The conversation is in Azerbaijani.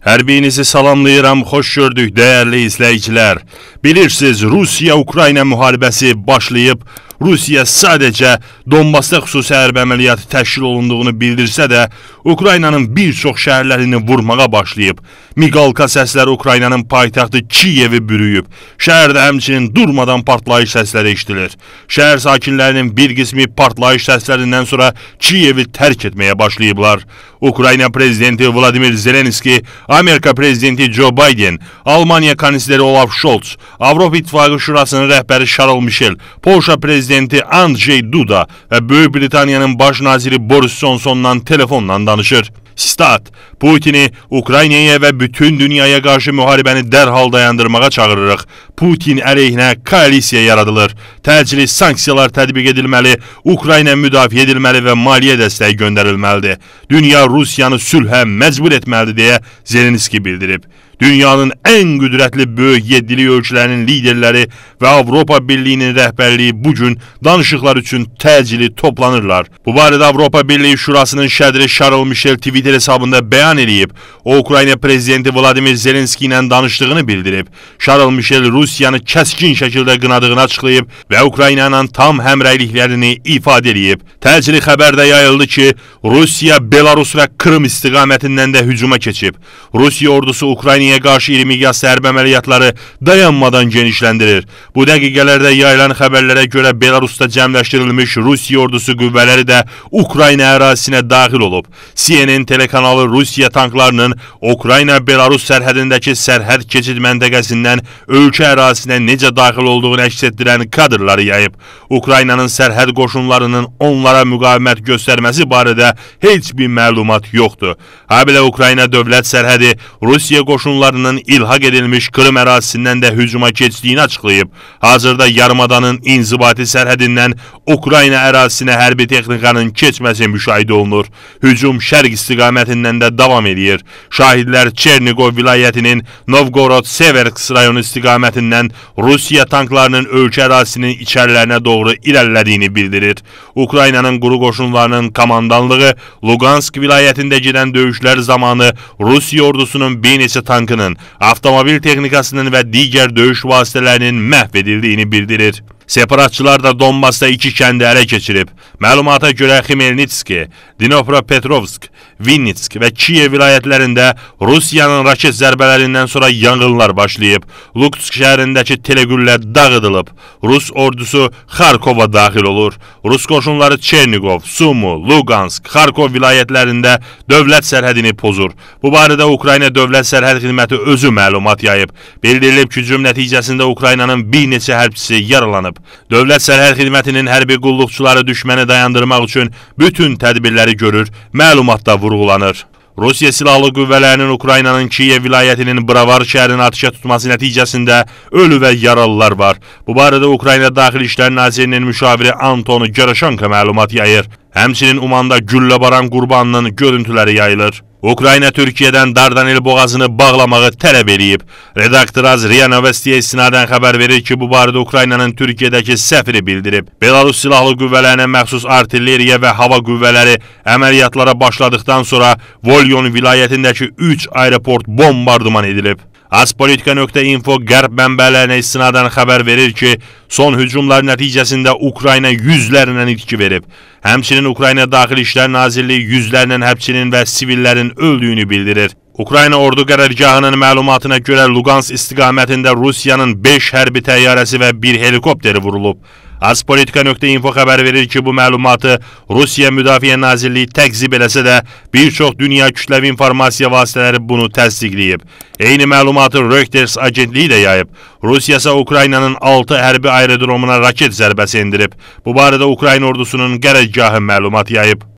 Hər birinizi salamlayıram, xoş gördük dəyərli izləyicilər. Bilirsiniz, Rusiya-Ukrayna müharibəsi başlayıb, Rusiya sadəcə Donbasda xüsusi hərbi əməliyyatı təşkil olunduğunu bildirsə də, Ukraynanın bir çox şəhərlərini vurmağa başlayıb. Miqalka səsləri Ukraynanın paytaxtı Kiyevi bürüyüb. Şəhərdə həmçinin durmadan partlayış səsləri eşidilir. Şəhər sakinlərinin bir qismi partlayış səslərindən sonra Kiyevi tərk etməyə başlayıblar. Ukrayna prezidenti Vladimir Zelenski, Amerika prezidenti Joe Biden, Almaniya kansleri Olaf Scholz, Avropa İttifaqı Şurasının rəhbəri Charles Michel, Polşa prezidenti prezidenti Andrzej Duda və Böyük Britaniyanın baş naziri Boris Johnsonla telefonla danışır. Stat, Putini Ukraynaya və bütün dünyaya qarşı müharibəni dərhal dayandırmağa çağırırıq. Putin əleyhinə koalisiya yaradılır. Təcili sanksiyalar tətbiq edilməli, Ukrayna müdafiə edilməli və maliyyə dəstəyi göndərilməlidir. Dünya Rusiyanı sülhə məcbur etməlidir deyə Zelenski bildirib dünyanın ən qüdrətli böyük yeddilik ölkələrinin liderləri və Avropa Birliyinin rəhbərliyi bu gün danışıqlar üçün təcili toplanırlar. Bu barədə Avropa Birliyi Şurasının şədri Charles Michel Twitter hesabında bəyan edib. O Ukrayna prezidenti Vladimir Zelenski ilə danışdığını bildirib. Charles Michel Rusiyanı kəskin şəkildə qınadığını açıqlayıb və Ukrayna ilə tam həmrəyliklərini ifadə edib. Təcili xəbərdə yayıldı ki, Rusiya Belarus və Krım istiqamətindən də hücuma keçib. Rusiya ordusu Ukraynaya Erməniyə qarşı 20 miqyas hərbi əməliyyatları dayanmadan genişləndirilir. Bu dəqiqələrdə yayılan xəbərlərə görə Belarusda cəmləşdirilmiş Rusiya ordusu qüvvələri də Ukrayna ərazisinə daxil olub. CNN telekanalı Rusiya tanklarının Ukrayna-Belarus sərhədindəki sərhəd keçid məntəqəsindən ölkə ərazisinə necə daxil olduğunu əks etdirən kadrları yayıb. Ukraynanın sərhəd qoşunlarının onlara müqavimət göstərməsi barədə heç bir məlumat yoxdur. Habelə Ukrayna dövlət sərhədi Rusiya qoşunlarının qonşularının ilhaq edilmiş Krım ərazisindən də hücuma keçdiyini açıqlayıb. Hazırda yarımadanın inzibati sərhədindən Ukrayna ərazisinə hərbi texnikanın keçməsi müşahidə olunur. Hücum şərq istiqamətindən də davam edir. Şahidlər Çerniqov vilayətinin Novgorod-Severks rayonu istiqamətindən Rusiya tanklarının ölkə ərazisinin içərilərinə doğru irəlilədiyini bildirir. Ukraynanın quru qoşunlarının komandanlığı Lugansk vilayətində gedən döyüşlər zamanı Rusiya ordusunun bir neçə tankı tankının, avtomobil texnikasının və digər döyüş vasitələrinin məhv edildiyini bildirir. Separatçılar da Donbasda iki kəndi ələ keçirib. Məlumata görə Xmelnitski, Dnipropetrovsk, Vinnitsk və Kiyev vilayətlərində Rusiyanın raket zərbələrindən sonra yanğınlar başlayıb. Lutsk şəhərindəki telegüllər dağıdılıb. Rus ordusu Xarkova daxil olur. Rus qoşunları Çerniqov, Sumu, Lugansk, Xarkov vilayətlərində dövlət sərhədini pozur. Bu barədə Ukrayna Dövlət Sərhəd Xidməti özü məlumat yayıb. Bildirilib ki, hücum nəticəsində Ukraynanın bir neçə hərbçisi yaralanıb. Dövlət Sərhəd Xidmətinin hərbi qulluqçuları düşməni dayandırmaq üçün bütün tədbirləri görür, məlumatda vurğulanır. Rusiya Silahlı Qüvvələrinin Ukraynanın Kiyev vilayətinin Bravar şəhərini atışa tutması nəticəsində ölü və yaralılar var. Bu barədə Ukrayna Daxili İşlər Nazirinin müşaviri Antonu Gərəşanka məlumat yayır. Həmçinin Umanda gülləbaran qurbanının görüntüləri yayılır. Ukrayna Türkiyədən Dardanel boğazını bağlamağı tələb eləyib. Redaktor Azriya Novestiyə istinadən xəbər verir ki, bu barədə Ukraynanın Türkiyədəki səfiri bildirib. Belarus silahlı qüvvələrinə məxsus artilleriya və hava qüvvələri əməliyyatlara başladıqdan sonra Volyon vilayətindəki 3 aeroport bombardıman edilib. Azpolitika.info qərb mənbələrinə istinadən xəbər verir ki, son hücumlar nəticəsində Ukrayna yüzlərlə itki verib. Həmçinin Ukrayna Daxili İşlər Nazirliyi yüzlərlə həbçinin və sivillərin öldüyünü bildirir. Ukrayna ordu qərargahının məlumatına görə Luqans istiqamətində Rusiyanın 5 hərbi təyyarəsi və 1 helikopteri vurulub. Azpolitika.info xəbər verir ki, bu məlumatı Rusiya Müdafiə Nazirliyi təqzib eləsə də, bir çox dünya kütləvi informasiya vasitələri bunu təsdiqləyib. Eyni məlumatı Reuters agentliyi də yayıb. Rusiya isə Ukraynanın 6 hərbi aerodromuna raket zərbəsi indirib. Bu barədə Ukrayna ordusunun qərəzgahı məlumat yayıb.